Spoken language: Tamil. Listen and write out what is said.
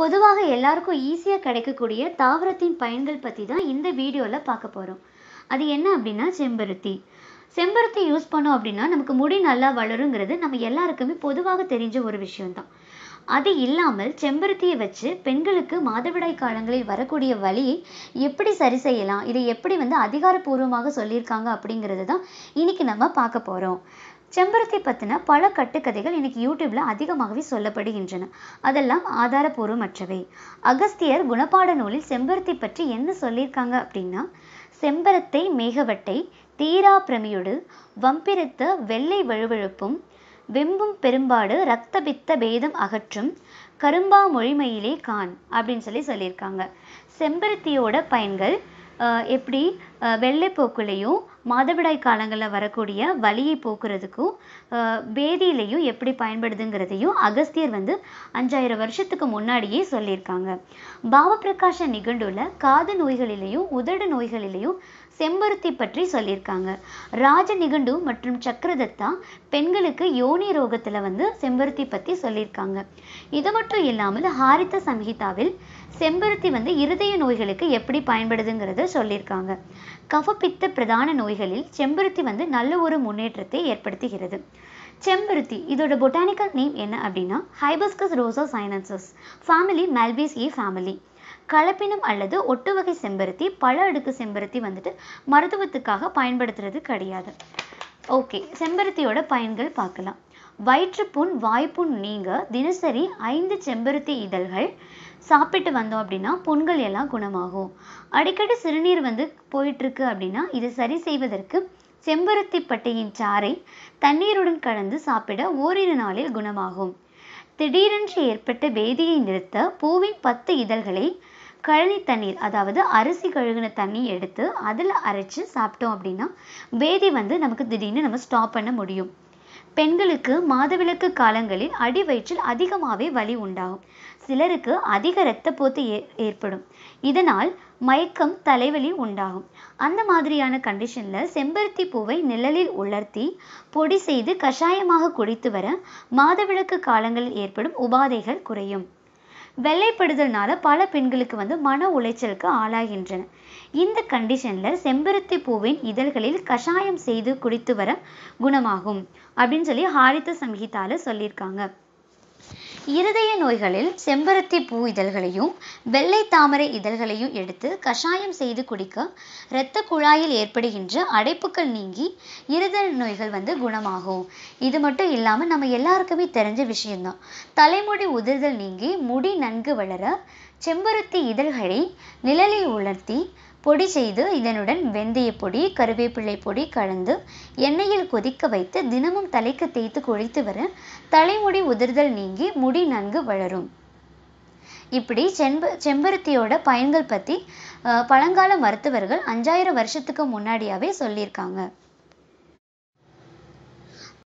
பொதுவாக எல்லாருக்கும் ஈஸியாக கிடைக்கக்கூடிய தாவரத்தின் பயன்கள் பற்றி தான் இந்த வீடியோவில் பார்க்க போகிறோம் அது என்ன அப்படின்னா செம்பருத்தி செம்பருத்தி யூஸ் பண்ணோம் அப்படின்னா நமக்கு முடி நல்லா வளருங்கிறது நம்ம எல்லாருக்குமே பொதுவாக தெரிஞ்ச ஒரு விஷயம்தான் அது இல்லாமல் செம்பருத்தியை வச்சு பெண்களுக்கு மாதவிடாய் காலங்களில் வரக்கூடிய வழி எப்படி சரி செய்யலாம் இதை எப்படி வந்து அதிகாரப்பூர்வமாக சொல்லியிருக்காங்க அப்படிங்கிறது தான் இன்னைக்கு நம்ம பார்க்க போகிறோம் செம்பருத்தி பற்றின பல கட்டுக்கதைகள் இன்னைக்கு யூடியூப்ல அதிகமாகவே சொல்லப்படுகின்றன அதெல்லாம் ஆதாரப்பூர்வமற்றவை அகஸ்தியர் குணப்பாட நூலில் செம்பருத்தி பற்றி என்ன சொல்லியிருக்காங்க அப்படின்னா செம்பரத்தை மேகவட்டை தீரா பிரமியொடு வம்பிரித்த வெள்ளை வழுவழுப்பும் வெம்பும் பெரும்பாடு ரத்த பித்த பேதம் அகற்றும் கரும்பா மொழிமையிலே கான் அப்படின்னு சொல்லி சொல்லியிருக்காங்க செம்பருத்தியோட பயன்கள் எப்படி வெள்ளைப்போக்குலையும் மாதவிடாய் காலங்களில் வரக்கூடிய வலியை போக்குறதுக்கும் வேதியிலையும் எப்படி பயன்படுதுங்கிறதையும் அகஸ்தியர் வந்து அஞ்சாயிரம் வருஷத்துக்கு முன்னாடியே சொல்லியிருக்காங்க பாவப்பிரகாஷ நிகண்டுல காது நோய்களிலையும் உதடு நோய்களிலையும் செம்பருத்தி பற்றி சொல்லியிருக்காங்க ராஜ நிகண்டு மற்றும் சக்கரதத்தா பெண்களுக்கு யோனி ரோகத்தில் வந்து செம்பருத்தி பற்றி சொல்லியிருக்காங்க இது மட்டும் இல்லாமல் ஹாரித்த சம்ஹிதாவில் செம்பருத்தி வந்து இருதய நோய்களுக்கு எப்படி பயன்படுதுங்கிறத சொல்லியிருக்காங்க கஃபித்த பிரதான நோய்கள் வகைகளில் செம்பருத்தி வந்து நல்ல ஒரு முன்னேற்றத்தை ஏற்படுத்துகிறது செம்பருத்தி இதோட பொட்டானிக்கல் நேம் என்ன அப்படின்னா Hibiscus rosa sinensis family Malvaceae ஏ ஃபேமிலி கலப்பினம் அல்லது ஒட்டு வகை செம்பருத்தி பல அடுக்கு செம்பருத்தி வந்துட்டு மருத்துவத்துக்காக பயன்படுத்துறது கிடையாது ஓகே செம்பருத்தியோட பயன்கள் பார்க்கலாம் வயிற்றுப்புண் வாய்ப்புண் நீங்க தினசரி ஐந்து செம்பருத்தி இதழ்கள் சாப்பிட்டு வந்தோம் அப்படின்னா புண்கள் எல்லாம் குணமாகும் அடிக்கடி சிறுநீர் வந்து போயிட்டுருக்கு அப்படின்னா இதை சரி செய்வதற்கு செம்பருத்தி பட்டையின் சாறை தண்ணீருடன் கலந்து சாப்பிட ஓரிரு நாளில் குணமாகும் திடீரென்று ஏற்பட்ட வேதியை நிறுத்த பூவின் பத்து இதழ்களை கழனி தண்ணீர் அதாவது அரிசி கழுகின தண்ணி எடுத்து அதில் அரைச்சு சாப்பிட்டோம் அப்படின்னா வேதி வந்து நமக்கு திடீர்னு நம்ம ஸ்டாப் பண்ண முடியும் பெண்களுக்கு மாதவிலக்கு காலங்களில் அடி வயிற்றில் அதிகமாகவே வலி உண்டாகும் சிலருக்கு அதிக இரத்தப்போக்கு ஏ ஏற்படும் இதனால் மயக்கம் தலைவலி உண்டாகும் அந்த மாதிரியான கண்டிஷனில் செம்பருத்தி பூவை நிழலில் உலர்த்தி பொடி செய்து கஷாயமாக குடித்து வர மாதவிலக்கு காலங்களில் ஏற்படும் உபாதைகள் குறையும் வெள்ளைப்படுதல்னால பல பெண்களுக்கு வந்து மன உளைச்சலுக்கு ஆளாகின்றன இந்த கண்டிஷனில் செம்பருத்தி பூவின் இதழ்களில் கஷாயம் செய்து குடித்து வர குணமாகும் அப்படின்னு சொல்லி ஹாரித்த சம்ஹிதாவில் சொல்லியிருக்காங்க இருதய நோய்களில் செம்பருத்தி பூ இதழ்களையும் வெள்ளை தாமரை இதழ்களையும் எடுத்து கஷாயம் செய்து குடிக்க இரத்த குழாயில் ஏற்படுகின்ற அடைப்புகள் நீங்கி இருதய நோய்கள் வந்து குணமாகும் இது மட்டும் இல்லாமல் நம்ம எல்லாருக்குமே தெரிஞ்ச விஷயம்தான் தலைமுடி உதிர்தல் நீங்கி முடி நன்கு வளர செம்பருத்தி இதழ்களை நிழலில் உலர்த்தி பொடி செய்து இதனுடன் வெந்தய பொடி கருவேப்பிள்ளை பொடி கலந்து எண்ணெயில் கொதிக்க வைத்து தினமும் தலைக்கு தேய்த்து குளித்து வர தலைமுடி உதிர்தல் நீங்கி முடி நன்கு வளரும் இப்படி செம்ப செம்பருத்தியோட பயன்கள் பற்றி பழங்கால மருத்துவர்கள் அஞ்சாயிரம் வருஷத்துக்கு முன்னாடியாவே சொல்லியிருக்காங்க